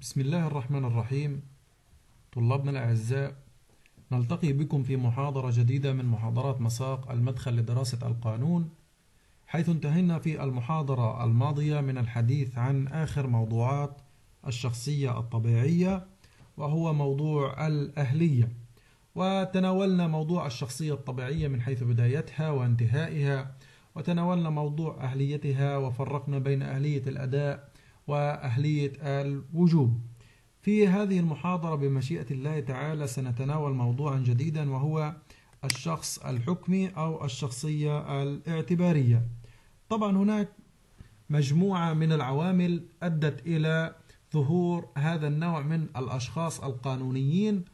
بسم الله الرحمن الرحيم طلابنا الأعزاء نلتقي بكم في محاضرة جديدة من محاضرات مساق المدخل لدراسة القانون حيث انتهينا في المحاضرة الماضية من الحديث عن آخر موضوعات الشخصية الطبيعية وهو موضوع الأهلية وتناولنا موضوع الشخصية الطبيعية من حيث بدايتها وانتهائها وتناولنا موضوع أهليتها وفرقنا بين أهلية الأداء وأهلية الوجوب في هذه المحاضرة بمشيئة الله تعالى سنتناول موضوعا جديدا وهو الشخص الحكمي أو الشخصية الاعتبارية طبعا هناك مجموعة من العوامل أدت إلى ظهور هذا النوع من الأشخاص القانونيين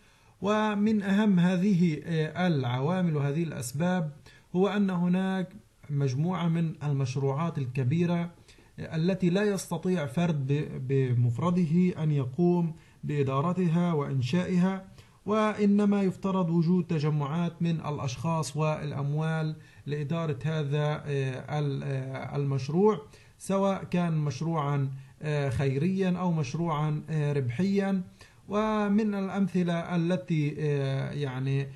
ومن أهم هذه العوامل وهذه الأسباب هو أن هناك مجموعة من المشروعات الكبيرة التي لا يستطيع فرد بمفرده أن يقوم بإدارتها وإنشائها وإنما يفترض وجود تجمعات من الأشخاص والأموال لإدارة هذا آه، آه، المشروع سواء كان مشروعا آه، خيريا أو مشروعا ربحيا ومن الأمثلة التي يعني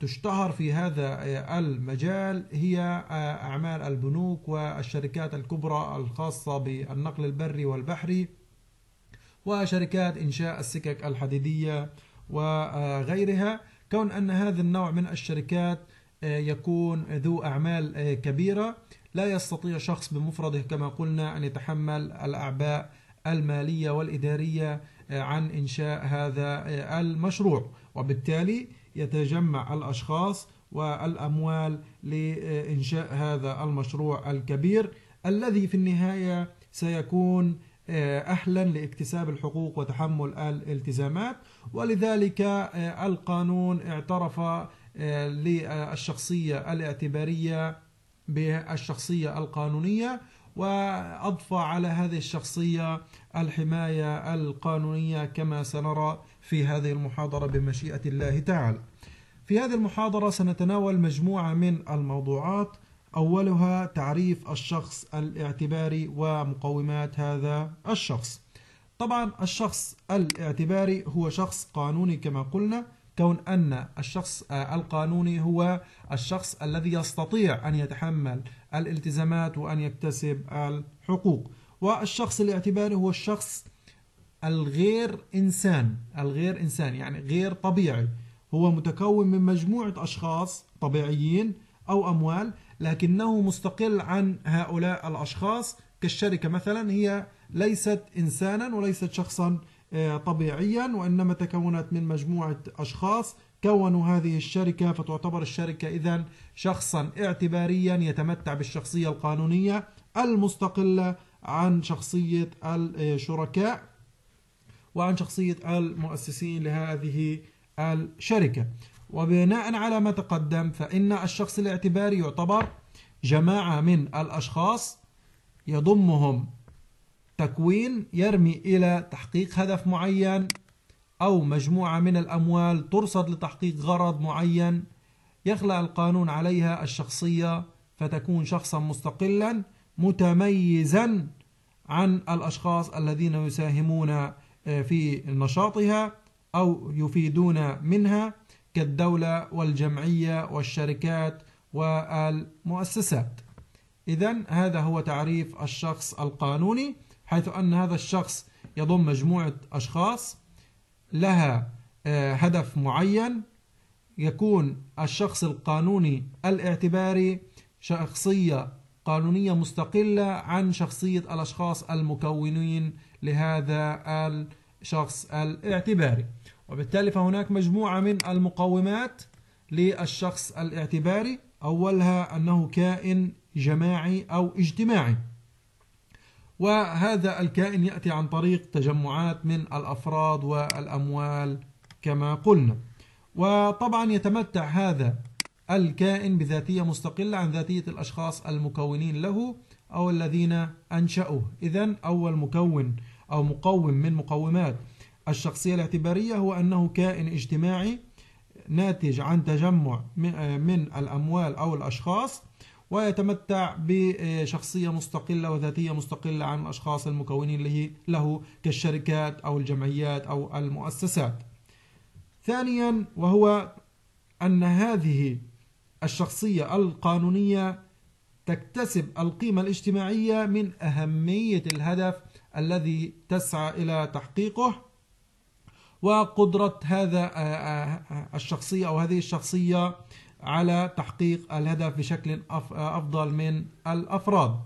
تشتهر في هذا المجال هي آه، أعمال البنوك والشركات الكبرى الخاصة بالنقل البري والبحري وشركات إنشاء السكك الحديدية وغيرها كون أن هذا النوع من الشركات آه، يكون ذو أعمال آه، كبيرة لا يستطيع شخص بمفرده كما قلنا أن يتحمل الأعباء المالية والإدارية عن إنشاء هذا المشروع وبالتالي يتجمع الأشخاص والأموال لإنشاء هذا المشروع الكبير الذي في النهاية سيكون آه، أهلا لاكتساب الحقوق وتحمل الالتزامات ولذلك آه، القانون اعترف آه، للشخصية الاعتبارية بالشخصية القانونية وأضفى على هذه الشخصية الحماية القانونية كما سنرى في هذه المحاضرة بمشيئة الله تعالى. في هذه المحاضرة سنتناول مجموعة من الموضوعات أولها تعريف الشخص الاعتباري ومقومات هذا الشخص. طبعا الشخص الاعتباري هو شخص قانوني كما قلنا كون أن الشخص آه، القانوني هو الشخص الذي يستطيع أن يتحمل الالتزامات وأن يكتسب الحقوق والشخص الاعتباري هو الشخص الغير إنسان الغير إنسان يعني غير طبيعي هو متكون من مجموعة أشخاص طبيعيين أو أموال لكنه مستقل عن هؤلاء الأشخاص كالشركة مثلا هي ليست إنسانا وليست شخصا آه، طبيعيا وإنما تكونت من مجموعة أشخاص كونوا هذه الشركة فتعتبر الشركة إذا شخصا اعتباريا يتمتع بالشخصية القانونية المستقلة عن شخصية الشركاء وعن شخصية المؤسسين لهذه الشركة وبناء على ما تقدم فإن الشخص الاعتباري يعتبر جماعة من الأشخاص يضمهم تكوين يرمي إلى تحقيق هدف معين أو مجموعة من الأموال ترصد لتحقيق غرض معين يخلق القانون عليها الشخصية فتكون شخصا مستقلا متميزا عن الأشخاص الذين يساهمون آه، في نشاطها أو يفيدون منها كالدولة والجمعية والشركات والمؤسسات إذا هذا هو تعريف الشخص القانوني حيث أن هذا الشخص يضم مجموعة أشخاص لها آه، هدف معين يكون الشخص القانوني الاعتباري شخصية قانونية مستقلة عن شخصية الأشخاص المكونين لهذا الشخص الاعتباري وبالتالي فهناك مجموعة من المقومات للشخص الاعتباري أولها أنه كائن جماعي أو اجتماعي وهذا الكائن يأتي عن طريق تجمعات من الأفراد والأموال كما قلنا وطبعا يتمتع هذا الكائن بذاتية مستقلة عن ذاتية الأشخاص المكونين له أو الذين أنشأوه إذا أول مكون أو مقوم من مقومات الشخصية الاعتبارية هو أنه كائن اجتماعي ناتج عن تجمع من آه، الأموال أو الأشخاص ويتمتع بشخصية مستقلة وذاتية مستقلة عن الأشخاص المكونين له كالشركات أو الجمعيات أو المؤسسات ثانيا وهو أن هذه الشخصية القانونية تكتسب القيمة الاجتماعية من أهمية الهدف الذي تسعى إلى تحقيقه وقدرة هذا آه، آه، الشخصية أو هذه الشخصية على تحقيق الهدف بشكل آه، أفضل من الأفراد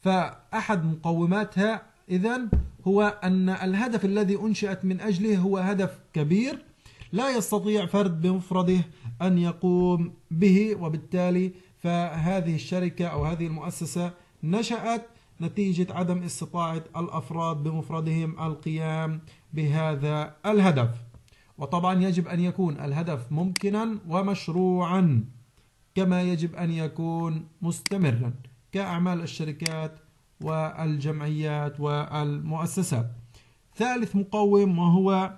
فأحد مقوماتها إذا هو أن الهدف الذي أنشئت من أجله هو هدف كبير لا يستطيع فرد بمفرده أن يقوم به وبالتالي فهذه الشركة أو هذه المؤسسة نشأت نتيجة عدم استطاعة الأفراد بمفردهم القيام بهذا الهدف وطبعا يجب أن يكون الهدف ممكنا ومشروعا كما يجب أن يكون مستمرا كأعمال الشركات والجمعيات والمؤسسات ثالث مقوم وهو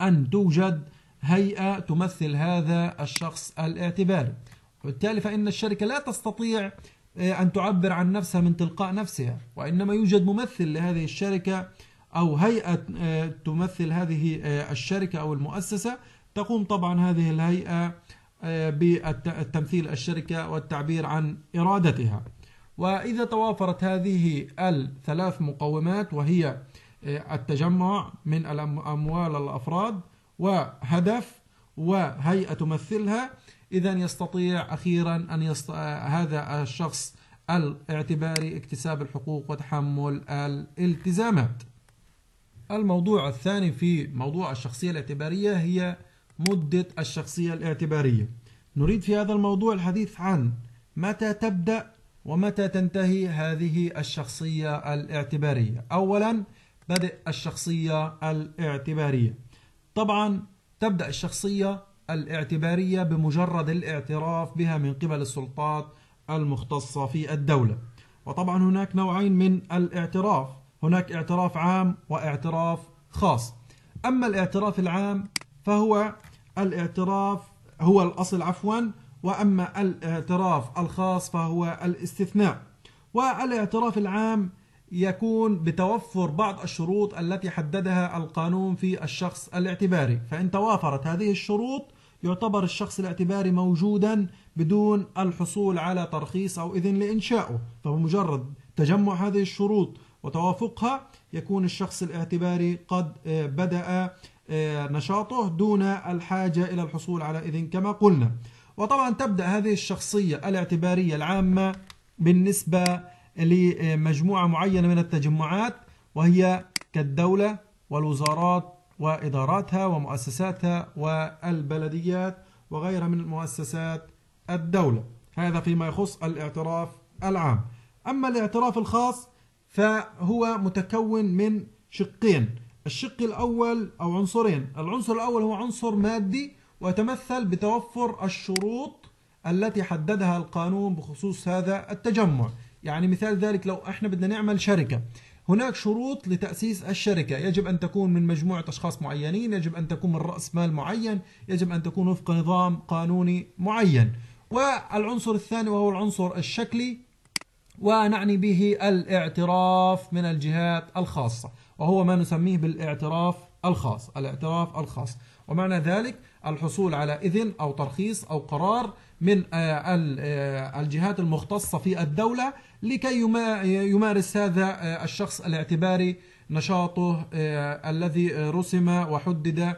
أن توجد هيئة تمثل هذا الشخص الاعتباري وبالتالي فإن الشركة لا تستطيع إيه، أن تعبر عن نفسها من تلقاء نفسها وإنما يوجد ممثل لهذه الشركة أو هيئة إيه، تمثل هذه إيه، الشركة أو المؤسسة تقوم طبعا هذه الهيئة بالتمثيل الشركة والتعبير عن إرادتها وإذا توافرت هذه الثلاث مقومات وهي التجمع من الأموال الأفراد وهدف وهيئة تمثلها إذا يستطيع أخيرا أن يست... آه، هذا الشخص الاعتباري اكتساب الحقوق وتحمل الالتزامات. الموضوع الثاني في موضوع الشخصية الاعتبارية هي مدة الشخصية الاعتبارية. نريد في هذا الموضوع الحديث عن متى تبدأ ومتى تنتهي هذه الشخصية الاعتبارية. أولا بدء الشخصية الاعتبارية. طبعا تبدأ الشخصية الاعتبارية بمجرد الاعتراف بها من قبل السلطات المختصة في الدولة وطبعا هناك نوعين من الاعتراف هناك اعتراف عام واعتراف خاص أما الاعتراف العام فهو الاعتراف هو الأصل عفوا وأما الاعتراف الخاص فهو الاستثناء والاعتراف العام يكون بتوفر بعض الشروط التي حددها القانون في الشخص الاعتباري فإن توافرت هذه الشروط يعتبر الشخص الاعتباري موجودا بدون الحصول على ترخيص أو إذن لإنشائه فبمجرد تجمع هذه الشروط وتوافقها يكون الشخص الاعتباري قد آه، بدأ آه، نشاطه دون الحاجة إلى الحصول على إذن كما قلنا وطبعا تبدأ هذه الشخصية الاعتبارية العامة بالنسبة لمجموعة معينة من التجمعات وهي كالدولة والوزارات وإداراتها ومؤسساتها والبلديات وغيرها من مؤسسات الدولة هذا فيما يخص الاعتراف العام أما الاعتراف الخاص فهو متكون من شقين الشق الأول أو عنصرين العنصر الأول هو عنصر مادي ويتمثل بتوفر الشروط التي حددها القانون بخصوص هذا التجمع يعني مثال ذلك لو احنا بدنا نعمل شركة هناك شروط لتأسيس الشركة يجب أن تكون من مجموعة أشخاص معينين يجب أن تكون من رأس مال معين يجب أن تكون وفق نظام قانوني معين والعنصر الثاني وهو العنصر الشكلي ونعني به الاعتراف من الجهات الخاصة وهو ما نسميه بالاعتراف الخاص الاعتراف الخاص ومعنى ذلك الحصول على إذن أو ترخيص أو قرار من آه، آه، الجهات المختصة في الدولة لكي يمارس هذا آه، الشخص الاعتباري نشاطه الذي رسم وحدد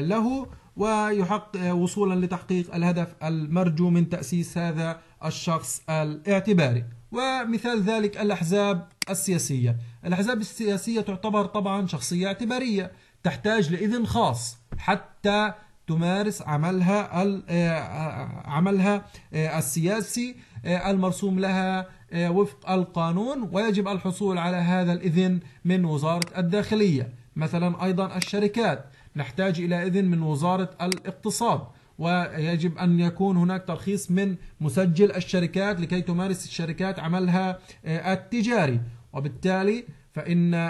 له ويحق وصولا لتحقيق الهدف المرجو من تأسيس هذا الشخص الاعتباري ومثال ذلك الأحزاب السياسية الأحزاب السياسية تعتبر طبعا شخصية اعتبارية تحتاج لإذن خاص حتى تمارس عملها آه، عملها آه، السياسي آه، المرسوم لها وفق القانون ويجب الحصول على هذا الإذن من وزارة الداخلية مثلا أيضا الشركات نحتاج إلى إذن من وزارة الاقتصاد ويجب أن يكون هناك ترخيص من مسجل الشركات لكي تمارس الشركات عملها التجاري وبالتالي فإن آه،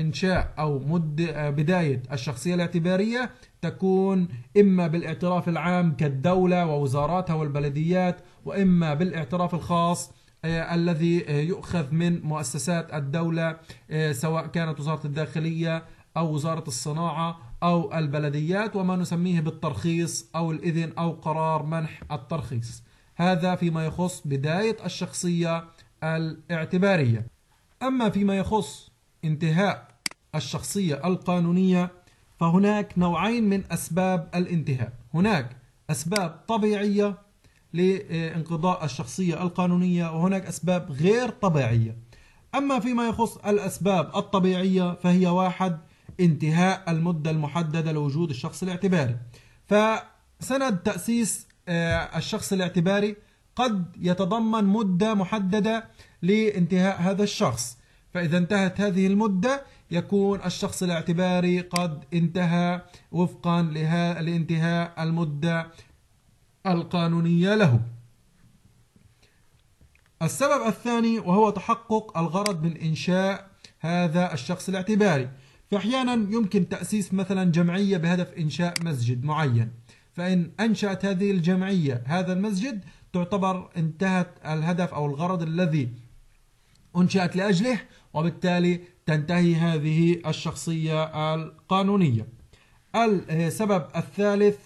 إنشاء أو مد آه، بداية الشخصية الاعتبارية تكون إما بالاعتراف العام كالدولة ووزاراتها والبلديات وإما بالاعتراف الخاص آه، الذي يؤخذ من مؤسسات الدولة سواء كانت وزارة الداخلية أو وزارة الصناعة أو البلديات وما نسميه بالترخيص أو الإذن أو قرار منح الترخيص هذا فيما يخص بداية الشخصية الاعتبارية أما فيما يخص انتهاء الشخصية القانونية فهناك نوعين من أسباب الانتهاء هناك أسباب طبيعية لانقضاء الشخصية القانونية وهناك أسباب غير طبيعية أما فيما يخص الأسباب الطبيعية فهي واحد انتهاء المدة المحددة لوجود الشخص الاعتباري فسند تأسيس آه، الشخص الاعتباري قد يتضمن مدة محددة لانتهاء هذا الشخص فإذا انتهت هذه المدة يكون الشخص الاعتباري قد انتهى وفقا لانتهاء المدة القانونية له السبب الثاني وهو تحقق الغرض من إنشاء هذا الشخص الاعتباري فأحيانا يمكن تأسيس مثلا جمعية بهدف إنشاء مسجد معين فإن أنشأت هذه الجمعية هذا المسجد تعتبر انتهت الهدف أو الغرض الذي أنشئت لأجله وبالتالي تنتهي هذه الشخصية القانونية السبب الثالث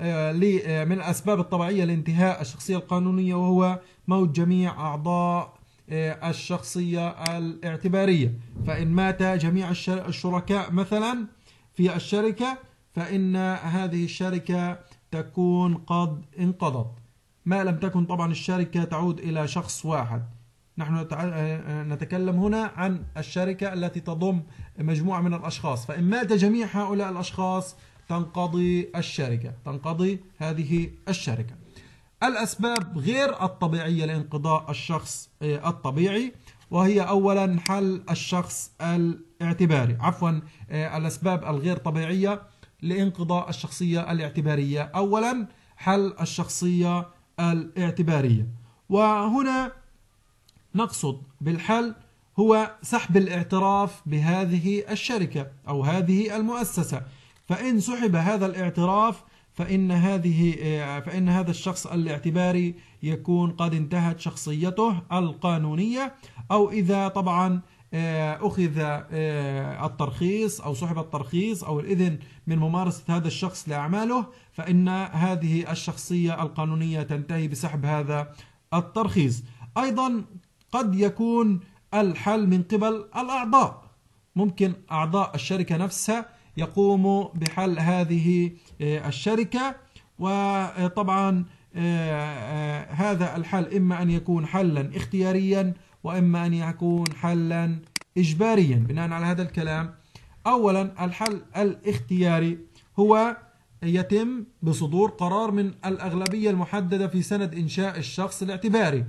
آه، آه، من الأسباب الطبيعية لانتهاء الشخصية القانونية وهو موت جميع أعضاء آه، الشخصية الاعتبارية فإن مات جميع الشركاء مثلا في الشركة فإن هذه الشركة تكون قد انقضت ما لم تكن طبعا الشركة تعود إلى شخص واحد نحن آه، آه، نتكلم هنا عن الشركة التي تضم مجموعة من الأشخاص فإن مات جميع هؤلاء الأشخاص تنقضي الشركة تنقضي هذه الشركة الأسباب غير الطبيعية لانقضاء الشخص آه، الطبيعي وهي أولا حل الشخص الاعتباري عفوا الأسباب الغير طبيعية لانقضاء الشخصية الاعتبارية أولا حل الشخصية الاعتبارية وهنا نقصد بالحل هو سحب الاعتراف بهذه الشركة أو هذه المؤسسة فإن سحب هذا الاعتراف فإن هذه آه، فإن هذا الشخص الاعتباري يكون قد انتهت شخصيته القانونية أو إذا طبعا آه، أخذ آه، الترخيص أو سحب الترخيص أو الإذن من ممارسة هذا الشخص لأعماله فإن هذه الشخصية القانونية تنتهي بسحب هذا الترخيص أيضا قد يكون الحل من قبل الأعضاء ممكن أعضاء الشركة نفسها يقوموا بحل هذه آه، الشركة وطبعا آه، آه، هذا الحل إما أن يكون حلا اختياريا وإما أن يكون حلا إجباريا بناء على هذا الكلام أولا الحل الاختياري هو يتم بصدور قرار من الأغلبية المحددة في سند إنشاء الشخص الاعتباري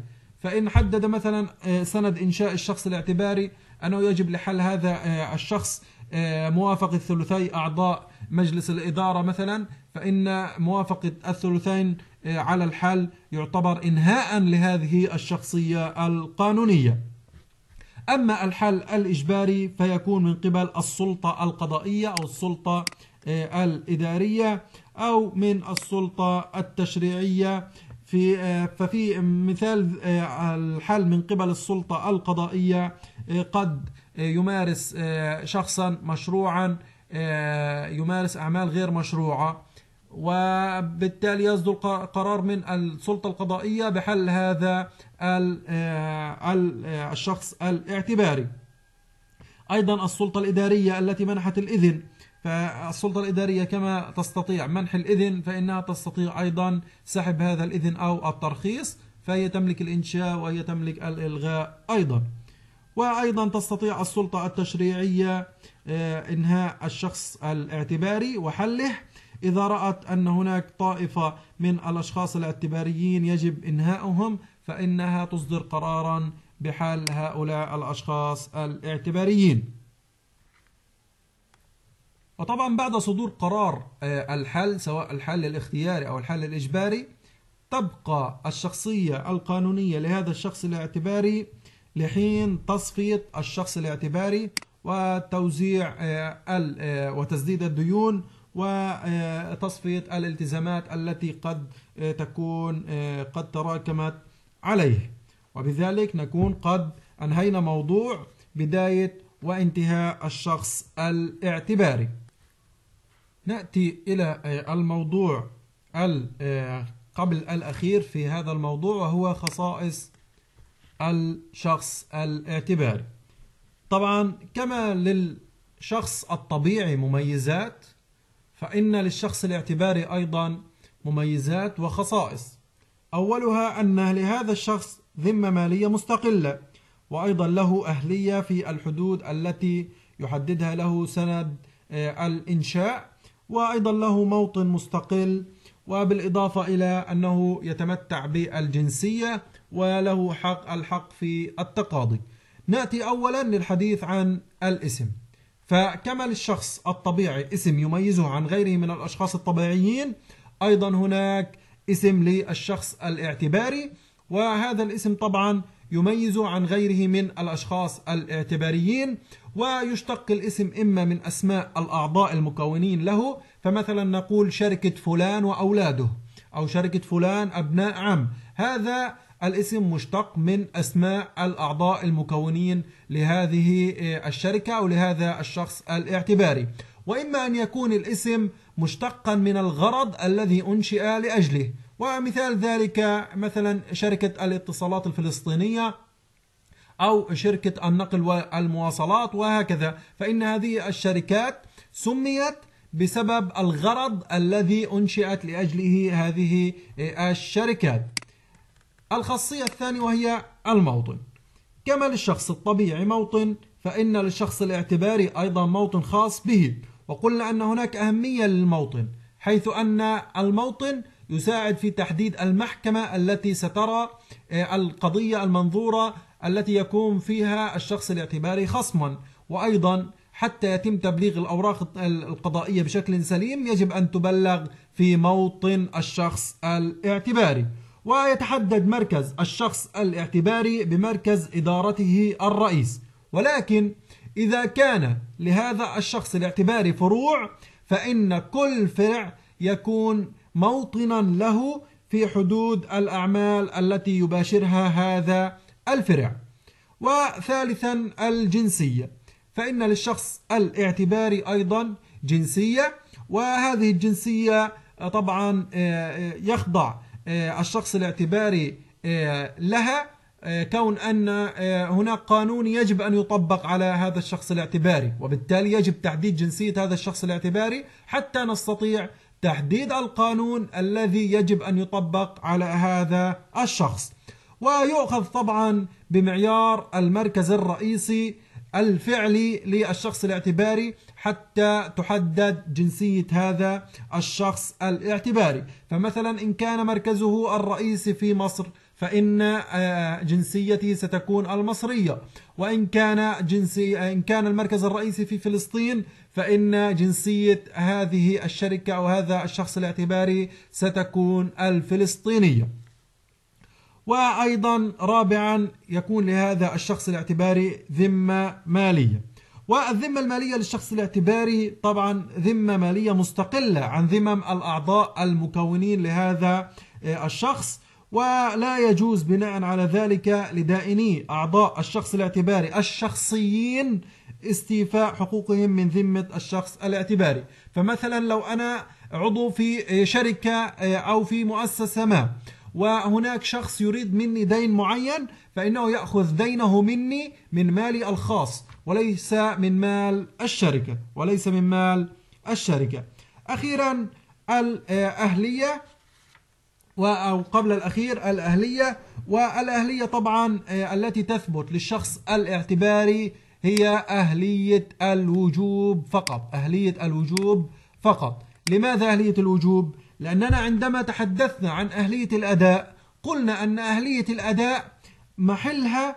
فإن حدد مثلا آه، سند إنشاء الشخص الاعتباري أنه يجب لحل هذا آه، الشخص آه، موافقة ثلثي أعضاء مجلس الإدارة مثلا فإن موافقة الثلثين على الحل يعتبر إنهاء لهذه الشخصية القانونية أما الحل الإجباري فيكون من قبل السلطة القضائية أو السلطة الإدارية أو من السلطة التشريعية في آه، ففي مثال آه، الحل من قبل السلطة القضائية آه، قد يمارس شخصا مشروعا يمارس أعمال غير مشروعة وبالتالي يصدر قرار من السلطة القضائية بحل هذا الشخص الاعتباري أيضا السلطة الإدارية التي منحت الإذن فالسلطة الإدارية كما تستطيع منح الإذن فإنها تستطيع أيضا سحب هذا الإذن أو الترخيص فهي تملك الإنشاء وهي تملك الإلغاء أيضا وأيضا تستطيع السلطة التشريعية آه، إنهاء الشخص الاعتباري وحله إذا رأت أن هناك طائفة من الأشخاص الاعتباريين يجب إنهاؤهم فإنها تصدر قرارا بحال هؤلاء الأشخاص الاعتباريين وطبعا بعد صدور قرار آه، الحل سواء الحل الاختياري أو الحل الإجباري تبقى الشخصية القانونية لهذا الشخص الاعتباري لحين تصفية الشخص الاعتباري وتوزيع آه، آه، وتسديد الديون وتصفية الالتزامات التي قد تكون قد تراكمت عليه وبذلك نكون قد أنهينا موضوع بداية وانتهاء الشخص الاعتباري نأتي إلى آه، الموضوع آه، قبل الأخير في هذا الموضوع وهو خصائص الشخص الاعتباري طبعا كما للشخص الطبيعي مميزات فإن للشخص الاعتباري أيضا مميزات وخصائص أولها أن لهذا الشخص ذمة مالية مستقلة وأيضا له أهلية في الحدود التي يحددها له سند آه، الإنشاء وأيضا له موطن مستقل وبالإضافة إلى أنه يتمتع بالجنسية وله حق الحق في التقاضي نأتي أولا للحديث عن الاسم فكما للشخص الطبيعي اسم يميزه عن غيره من الأشخاص الطبيعيين أيضا هناك اسم للشخص الاعتباري وهذا الاسم طبعا يميز عن غيره من الأشخاص الاعتباريين ويشتق الاسم إما من أسماء الأعضاء المكونين له فمثلا نقول شركة فلان وأولاده أو شركة فلان أبناء عم هذا الاسم مشتق من أسماء الأعضاء المكونين لهذه آه، الشركة أو لهذا الشخص الاعتباري وإما أن يكون الاسم مشتقا من الغرض الذي أنشئ لأجله ومثال ذلك مثلا شركة الاتصالات الفلسطينية أو شركة النقل والمواصلات وهكذا فإن هذه الشركات سميت بسبب الغرض الذي أنشئت لأجله هذه الشركات الخاصية الثانية وهي الموطن كما للشخص الطبيعي موطن فإن للشخص الاعتباري أيضا موطن خاص به وقلنا أن هناك أهمية للموطن حيث أن الموطن يساعد في تحديد المحكمة التي سترى آه، القضية المنظورة التي يكون فيها الشخص الاعتباري خصما وأيضا حتى يتم تبليغ الأوراق القضائية بشكل سليم يجب أن تبلغ في موطن الشخص الاعتباري ويتحدد مركز الشخص الاعتباري بمركز إدارته الرئيس ولكن إذا كان لهذا الشخص الاعتباري فروع فإن كل فرع يكون موطنا له في حدود الأعمال التي يباشرها هذا الفرع وثالثا الجنسية فإن للشخص الاعتباري أيضا جنسية وهذه الجنسية طبعا آه، آه، يخضع آه، الشخص الاعتباري لها كون أن هناك قانون يجب أن يطبق على هذا الشخص الاعتباري وبالتالي يجب تحديد جنسية هذا الشخص الاعتباري حتى نستطيع تحديد القانون الذي يجب أن يطبق على هذا الشخص ويؤخذ طبعا بمعيار المركز الرئيسي الفعلي للشخص الاعتباري حتى تحدد جنسية هذا الشخص الاعتباري فمثلا إن كان مركزه الرئيسي في مصر فإن آه، جنسيته ستكون المصرية وإن كان جنسي آه، إن كان المركز الرئيسي في فلسطين فإن جنسية هذه الشركة أو هذا الشخص الاعتباري ستكون الفلسطينية وأيضا رابعا يكون لهذا الشخص الاعتباري ذمة مالية والذمة المالية للشخص الاعتباري طبعا ذمة مالية مستقلة عن ذمم الأعضاء المكونين لهذا آه، الشخص ولا يجوز بناء على ذلك لدائني أعضاء الشخص الاعتباري الشخصيين استيفاء حقوقهم من ذمة الشخص الاعتباري فمثلا لو أنا عضو في شركة آه، أو في مؤسسة ما وهناك شخص يريد مني دين معين فإنه يأخذ دينه مني من مالي الخاص وليس من مال الشركة وليس من مال الشركة أخيرا الأهلية أو قبل الأخير الأهلية والأهلية طبعا آه، التي تثبت للشخص الاعتباري هي أهلية الوجوب فقط أهلية الوجوب فقط لماذا أهلية الوجوب؟ لأننا عندما تحدثنا عن أهلية الأداء قلنا أن أهلية الأداء محلها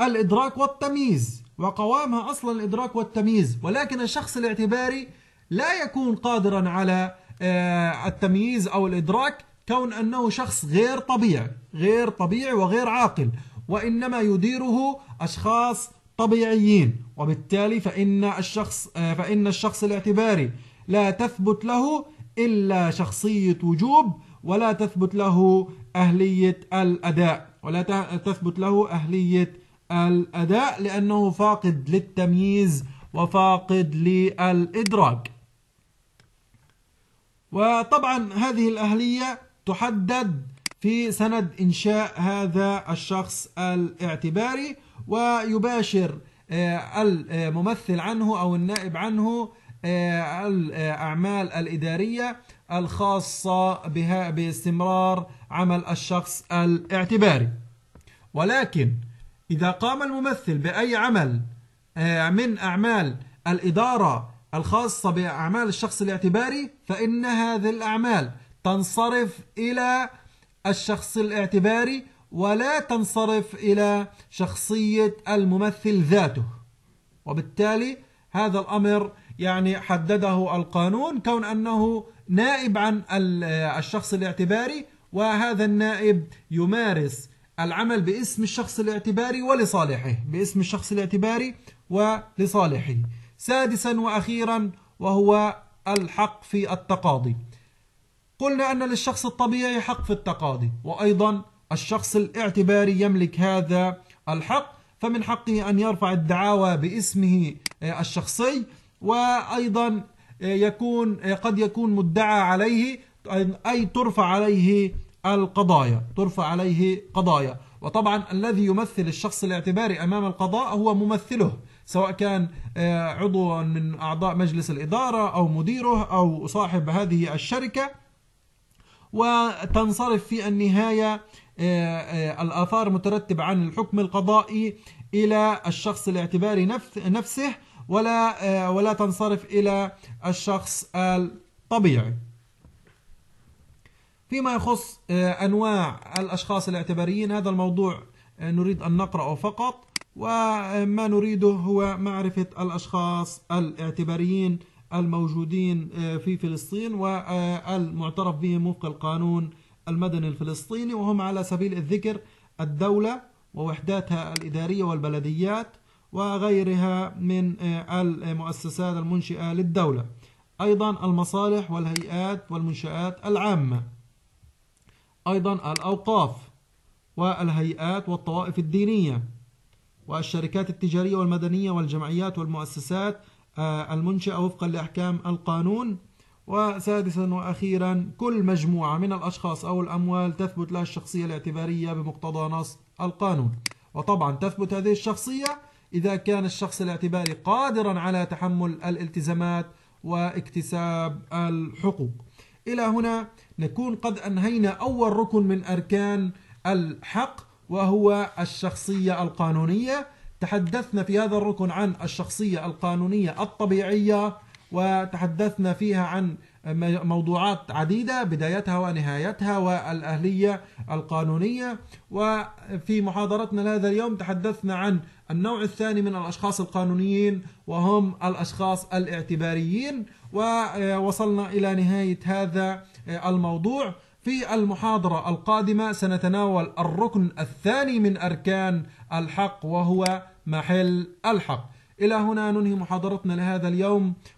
الإدراك والتمييز وقوامها أصلا الإدراك والتمييز ولكن الشخص الاعتباري لا يكون قادرا على آه، التمييز أو الإدراك كون أنه شخص غير طبيعي غير طبيعي وغير عاقل وإنما يديره أشخاص طبيعيين وبالتالي فإن الشخص آه، فإن الشخص الاعتباري لا تثبت له إلا شخصية وجوب ولا تثبت له أهلية الأداء ولا تثبت له أهلية الأداء لأنه فاقد للتمييز وفاقد للإدراك وطبعا هذه الأهلية تحدد في سند إنشاء هذا الشخص الاعتباري ويباشر آه، الممثل عنه أو النائب عنه آه، الأعمال الإدارية الخاصة بها باستمرار عمل الشخص الاعتباري ولكن إذا قام الممثل بأي عمل آه، من أعمال الإدارة الخاصة بأعمال الشخص الاعتباري فإن هذه الأعمال تنصرف إلى الشخص الاعتباري ولا تنصرف إلى شخصية الممثل ذاته وبالتالي هذا الأمر يعني حدده القانون كون أنه نائب عن الشخص الاعتباري وهذا النائب يمارس العمل باسم الشخص الاعتباري ولصالحه باسم الشخص الاعتباري ولصالحه سادسا وأخيرا وهو الحق في التقاضي قلنا أن للشخص الطبيعي حق في التقاضي وأيضا الشخص الاعتباري يملك هذا الحق فمن حقه أن يرفع الدعاوى باسمه آه، الشخصي وأيضا آه، يكون آه، قد يكون مدعى عليه أي ترفع عليه القضايا ترفع عليه قضايا وطبعا الذي يمثل الشخص الاعتباري أمام القضاء هو ممثله سواء كان عضوا من أعضاء مجلس الإدارة أو مديره أو صاحب هذه الشركة وتنصرف في النهاية آه، آه، الآثار مترتبة عن الحكم القضائي إلى الشخص الاعتباري نفسه ولا آه، ولا تنصرف إلى الشخص الطبيعي فيما يخص أنواع الأشخاص الاعتباريين هذا الموضوع نريد أن نقرأه فقط وما نريده هو معرفة الأشخاص الاعتباريين الموجودين في فلسطين والمعترف بهم وفق القانون المدني الفلسطيني وهم على سبيل الذكر الدولة ووحداتها الإدارية والبلديات وغيرها من آه، المؤسسات المنشئة للدولة أيضا المصالح والهيئات والمنشآت العامة أيضا الأوقاف والهيئات والطوائف الدينية والشركات التجارية والمدنية والجمعيات والمؤسسات آه، المنشأة وفقا لأحكام القانون وسادسا وأخيرا كل مجموعة من الأشخاص أو الأموال تثبت لها الشخصية الاعتبارية بمقتضى نص القانون وطبعا تثبت هذه الشخصية إذا كان الشخص الاعتباري قادرا على تحمل الالتزامات واكتساب الحقوق إلى هنا نكون قد أنهينا أول ركن من أركان الحق وهو الشخصية القانونية تحدثنا في هذا الركن عن الشخصية القانونية الطبيعية وتحدثنا فيها عن موضوعات عديدة بدايتها ونهايتها والأهلية القانونية وفي محاضرتنا لهذا اليوم تحدثنا عن النوع الثاني من الأشخاص القانونيين وهم الأشخاص الاعتباريين ووصلنا إلى نهاية هذا الموضوع في المحاضرة القادمة سنتناول الركن الثاني من أركان الحق وهو محل الحق إلى هنا ننهي محاضرتنا لهذا اليوم